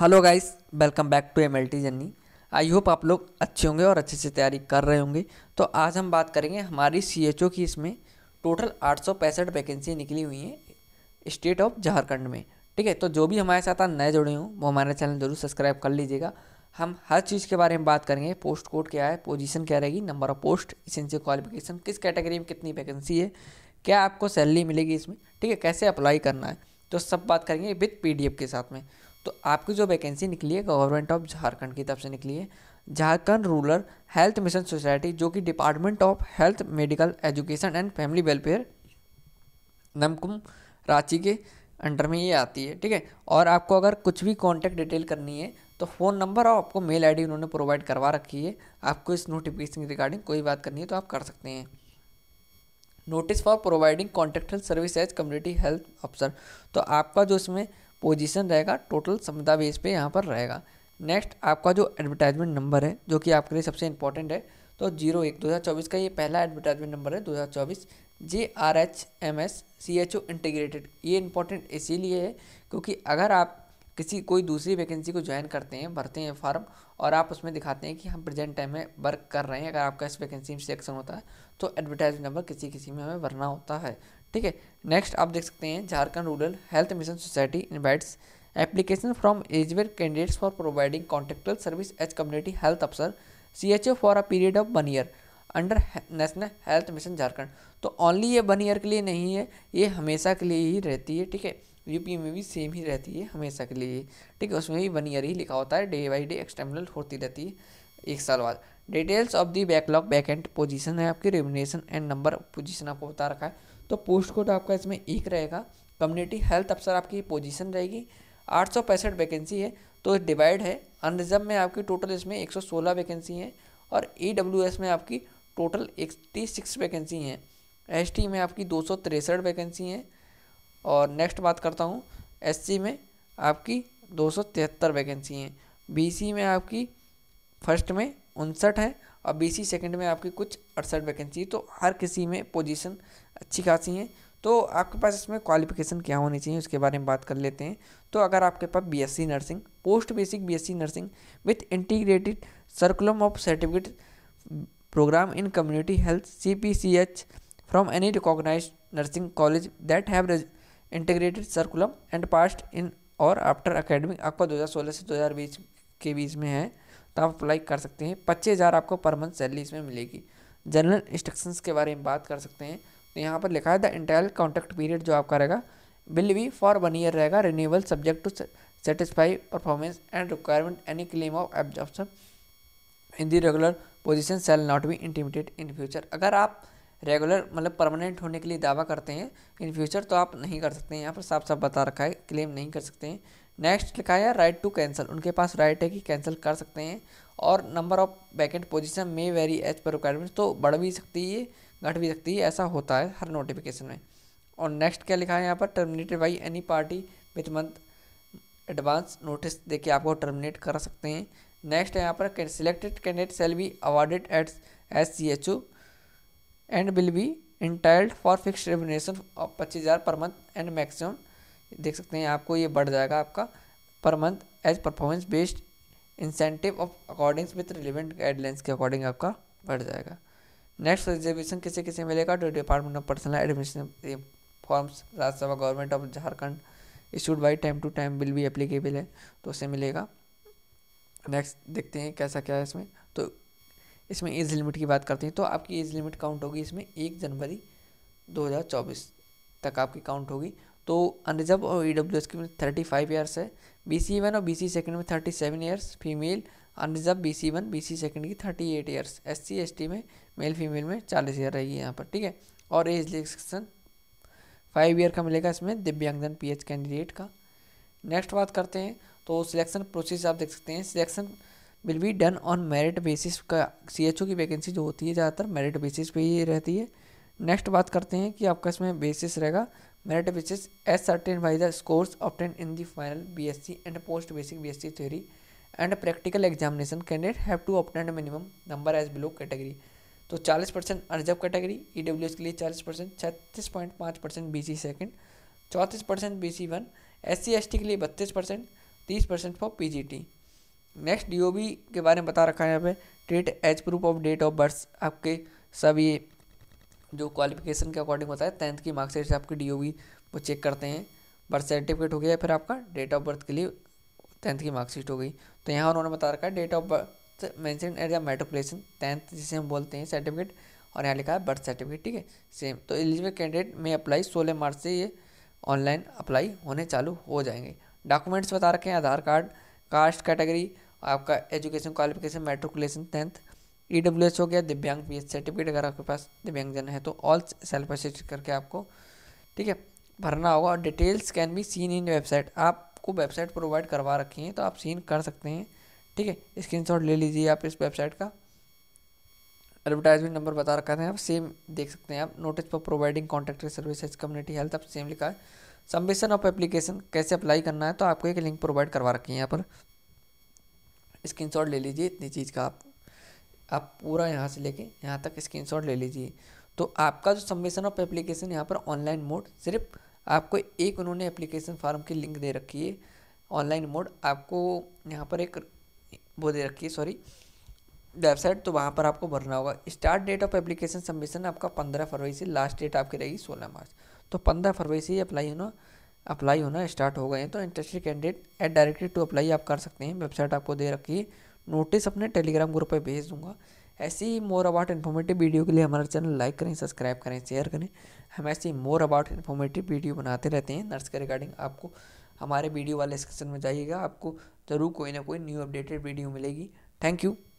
hello guys welcome back to M L T journey I hope आप लोग अच्छे होंगे और अच्छे से तैयारी कर रहे होंगे तो आज हम बात करेंगे हमारी सी एच ओ की इसमें टोटल आठ सौ पैंसठ वैकेंसी निकली हुई हैं स्टेट ऑफ झारखंड में ठीक है तो जो भी हमारे साथ नए जुड़े हों वो हमारे चैनल जरूर सब्सक्राइब कर लीजिएगा हम हर चीज़ के बारे में बात करेंगे पोस्ट कोड क्या है पोजीशन क्या रहेगी number of post essential qualification किस कैटेगरी में कितनी वैकेंसी है क्या आपको सैलरी मिलेगी इसमें ठीक है कैसे अप्लाई करना है तो सब बात करेंगे विथ पीडीएफ के साथ में तो आपकी जो वैकेंसी निकली है गवर्नमेंट ऑफ झारखंड की तरफ से निकली है Jharkhand rural health mission society जो कि department of health medical education and family welfare Namkum Ranchi के अंडर में ये आती है ठीक है और आपको अगर कुछ भी कॉन्टैक्ट डिटेल करनी है तो फ़ोन नंबर और आपको मेल आईडी उन्होंने प्रोवाइड करवा रखी है आपको इस नोटिफिकेशन की रिगार्डिंग कोई बात करनी है तो आप कर सकते हैं notice for providing contractual service as community health अफसर तो आपका जो इसमें पोजीशन रहेगा टोटल समता बेस पे यहाँ पर रहेगा नेक्स्ट आपका जो एडवर्टाइजमेंट नंबर है जो कि आपके लिए सबसे इंपॉर्टेंट है तो जीरो एक दो हज़ार चौबीस का ये पहला एडवर्टाइजमेंट नंबर है दो हज़ार चौबीस J R H M S C H O integrated ये इंपॉर्टेंट इसीलिए है क्योंकि अगर आप किसी कोई दूसरी वैकेंसी को ज्वाइन करते हैं भरते हैं फॉर्म और आप उसमें दिखाते हैं कि हम प्रेजेंट टाइम में वर्क कर रहे हैं अगर आपका इस वैकेंसी में सिलेक्शन होता है तो एडवर्टाइजमेंट नंबर किसी किसी में हमें भरना होता है ठीक है नेक्स्ट आप देख सकते हैं Jharkhand rural health mission society invites application from eligible candidates for providing contractual service as community health अफसर C H O for a period of one year under national health mission Jharkhand तो ओनली ये one year के लिए नहीं है ये हमेशा के लिए ही रहती है ठीक है यूपी में भी सेम ही रहती है हमेशा के लिए ठीक है उसमें भी वन ईयर ही लिखा होता है डे बाई डे एक्सटर्मिनल होती रहती है एक साल बाद details of the backlog back end position है आपकी रेमिनेशन एंड नंबर पोजिशन आपको बता रखा है तो पोस्ट कोड आपका इसमें एक रहेगा कम्युनिटी हेल्थ अफसर आपकी पोजीशन रहेगी आठ सौ पैंसठ वैकेंसी है तो डिवाइड है अनरिजर्व में आपकी टोटल इसमें एक सौ सोलह वैकेंसी हैं और ई डब्ल्यू एस में आपकी टोटल एट्टी सिक्स वैकेंसी हैं एस टी में आपकी दो सौ तिरसठ वैकेंसी हैं और नेक्स्ट बात करता हूँ एस सी में आपकी दो सौ तिहत्तर वैकेंसी हैं बी सी में आपकी फर्स्ट में उनसठ है और बीसी सेकंड में आपकी कुछ अड़सठ वैकेंसी तो हर किसी में पोजीशन अच्छी खासी है तो आपके पास इसमें क्वालिफिकेशन क्या होनी चाहिए उसके बारे में बात कर लेते हैं तो अगर आपके पास BSc nursing post basic BSc nursing with integrated curriculum of certificate programme in community health C P C H from any recognised nursing college that have integrated curriculum and passed in और after academic आपका सोलह से बीस के बीच में है तो आप अप्लाई कर सकते हैं पच्चीस हज़ार आपको पर मंथ सैलरी इसमें मिलेगी जनरल इंस्ट्रक्शंस के बारे में बात कर सकते हैं तो यहाँ पर लिखा है द इंटायर कॉन्ट्रैक्ट पीरियड जो आपका रहेगा will be for one year रहेगा renewable subject to satisfy performance and requirement any claim of absorption in the regular position shall not be intimated in future अगर आप रेगुलर मतलब permanent होने के लिए दावा करते हैं इन फ्यूचर तो आप नहीं कर सकते हैं यहाँ पर साफ साफ बता रखा है क्लेम नहीं कर सकते हैं नेक्स्ट लिखा है राइट टू कैंसिल उनके पास राइट है कि कैंसिल कर सकते हैं और नंबर ऑफ वैकेंट पोजीशन में वेरी एज पर रिक्वायरमेंट तो बढ़ भी सकती है घट भी सकती है ऐसा होता है हर नोटिफिकेशन में और नेक्स्ट क्या लिखा है यहाँ पर terminated by any party with month advance notice दे के आपको टर्मिनेट कर सकते हैं नेक्स्ट है यहाँ पर selected candidate shall be awarded as S C H O and will be entitled for fix remuneration of पच्चीस हज़ार पर मंथ एंड मैक्सिमम देख सकते हैं आपको ये बढ़ जाएगा आपका per month as performance based incentive of according with relevant guidelines के अकॉर्डिंग आपका बढ़ जाएगा नेक्स्ट रिजर्वेशन किसे किसे मिलेगा तो department of personnel administration forms Rajyasabha government of Jharkhand issued by time to time will be applicable है तो उसे मिलेगा नेक्स्ट देखते हैं कैसा क्या है इसमें तो इसमें एज लिमिट की बात करते हैं तो आपकी एज लिमिट काउंट होगी इसमें एक जनवरी चौबीस तक आपकी काउंट होगी तो अनरिजर्व e मतलब और ई डब्ल्यू एस की थर्टी फाइव ईयर्स है बी सी वन और बी सी सेकेंड में thirty seven years female unreserve B C one B C second की thirty eight years S C S T में male female में चालीस year रहेगी यहाँ पर ठीक है और एज रिस्ट्रिक्शन फाइव ईयर का मिलेगा इसमें दिव्यांगजन पी एच कैंडिडेट का नेक्स्ट बात करते हैं तो सिलेक्शन प्रोसेस आप देख सकते हैं selection will be done on merit basis का सी एच ओ की वैकेंसी जो होती है ज़्यादातर मेरिट बेसिस पे ही रहती है नेक्स्ट बात करते हैं कि आपका इसमें बेसिस रहेगा merit basis as certain by the scores obtained in the final B S C and post basic B S C theory and practical examination candidate have to obtain minimum number as below category तो चालीस percent अर्जब category E W S के लिए चालीस percent छत्तीस point पाँच percent B C second चौंतीस percent B C one S C S T के लिए बत्तीस परसेंट तीस percent for P G T next D O B के बारे में बता रखा है यहाँ पे date as proof of date of birth आपके सब ये जो क्वालिफिकेशन के अकॉर्डिंग होता है टेंथ की मार्कशीट से आपकी डी वो चेक करते हैं बर्थ सर्टिफिकेट हो गया फिर आपका डेट ऑफ बर्थ के लिए टेंथ की मार्कशीट हो गई तो यहाँ उन्होंने बता रखा है date of birth mentioned as a matriculation tenth जिसे हम बोलते हैं सर्टिफिकेट और यहाँ लिखा है बर्थ सर्टिफिकेट ठीक है सेम तो एलिजिबल कैंडिडेट में अप्लाई सोलह मार्च से ये ऑनलाइन अप्लाई होने चालू हो जाएंगे डॉक्यूमेंट्स बता रखे हैं आधार कार्ड कास्ट कैटेगरी आपका education qualification matriculation tenth E e हो गया दिव्यांग पी एच सर्टिफिकेट अगर आपके पास दिव्यांग जन है तो ऑल सेल्फ असिस्ट करके आपको ठीक है भरना होगा और details can be seen in website आपको वेबसाइट प्रोवाइड करवा रखी है तो आप सीन कर सकते हैं ठीक है स्क्रीनशॉट ले लीजिए आप इस वेबसाइट का एडवर्टाइजमेंट नंबर बता रखा था आप सेम देख सकते हैं आप notice for providing contractual services community health आप सेम लिखा है सबमिशन ऑफ एप्लीकेशन कैसे अप्लाई करना है तो आपको एक लिंक प्रोवाइड करवा रखी है यहाँ पर स्क्रीनशॉट ले लीजिए इतनी चीज़ का आप आप पूरा यहाँ से लेके यहाँ तक स्क्रीनशॉट ले लीजिए तो आपका जो सबमिशन ऑफ एप्लीकेशन यहाँ पर ऑनलाइन मोड सिर्फ आपको एक उन्होंने एप्लीकेशन फॉर्म की लिंक दे रखी है ऑनलाइन मोड आपको यहाँ पर एक वो दे रखी है सॉरी वेबसाइट तो वहाँ पर आपको भरना होगा start date of application submission आपका पंद्रह फरवरी से लास्ट डेट आपकी रहेगी सोलह मार्च तो पंद्रह फरवरी से ही अप्लाई होना अप्लाई होना स्टार्ट हो गए हैं तो interested candidate at directly to apply आप कर सकते हैं वेबसाइट आपको दे रखी है नोटिस अपने टेलीग्राम ग्रुप पर भेज दूंगा ऐसी ही मोर अबाउट इन्फॉर्मेटिव वीडियो के लिए हमारा चैनल लाइक करें सब्सक्राइब करें शेयर करें हम ऐसे ही मोर अबाउट इन्फॉर्मेटिव वीडियो बनाते रहते हैं नर्स के रिगार्डिंग आपको हमारे वीडियो वाले सेक्शन में जाइएगा आपको ज़रूर कोई ना कोई न्यू अपडेटेड वीडियो मिलेगी थैंक यू